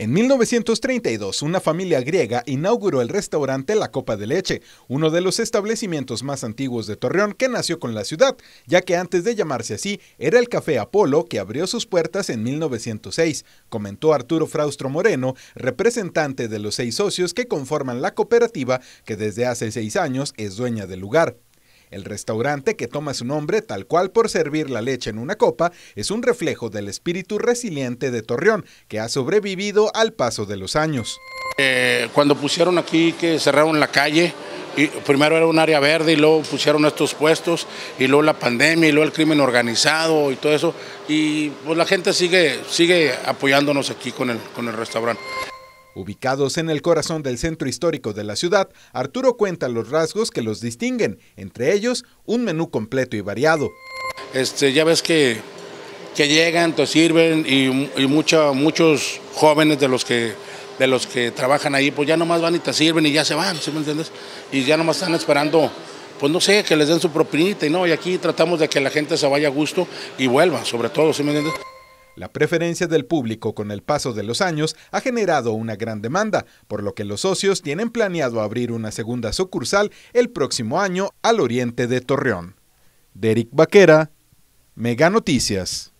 En 1932, una familia griega inauguró el restaurante La Copa de Leche, uno de los establecimientos más antiguos de Torreón que nació con la ciudad, ya que antes de llamarse así era el Café Apolo que abrió sus puertas en 1906, comentó Arturo Fraustro Moreno, representante de los seis socios que conforman la cooperativa que desde hace seis años es dueña del lugar. El restaurante, que toma su nombre tal cual por servir la leche en una copa, es un reflejo del espíritu resiliente de Torreón, que ha sobrevivido al paso de los años. Eh, cuando pusieron aquí que cerraron la calle, y primero era un área verde y luego pusieron estos puestos y luego la pandemia y luego el crimen organizado y todo eso y pues la gente sigue sigue apoyándonos aquí con el con el restaurante. Ubicados en el corazón del centro histórico de la ciudad, Arturo cuenta los rasgos que los distinguen, entre ellos un menú completo y variado. Este, ya ves que, que llegan, te sirven y, muchos jóvenes de los que de los que trabajan ahí, pues ya nomás van y te sirven y ya se van, ¿sí me entiendes? Y ya nomás están esperando, pues no sé, que les den su propinita y no, y aquí tratamos de que la gente se vaya a gusto y vuelva, sobre todo, ¿sí me entiendes? La preferencia del público con el paso de los años ha generado una gran demanda, por lo que los socios tienen planeado abrir una segunda sucursal el próximo año al oriente de Torreón. Derek Baquera, Mega Noticias.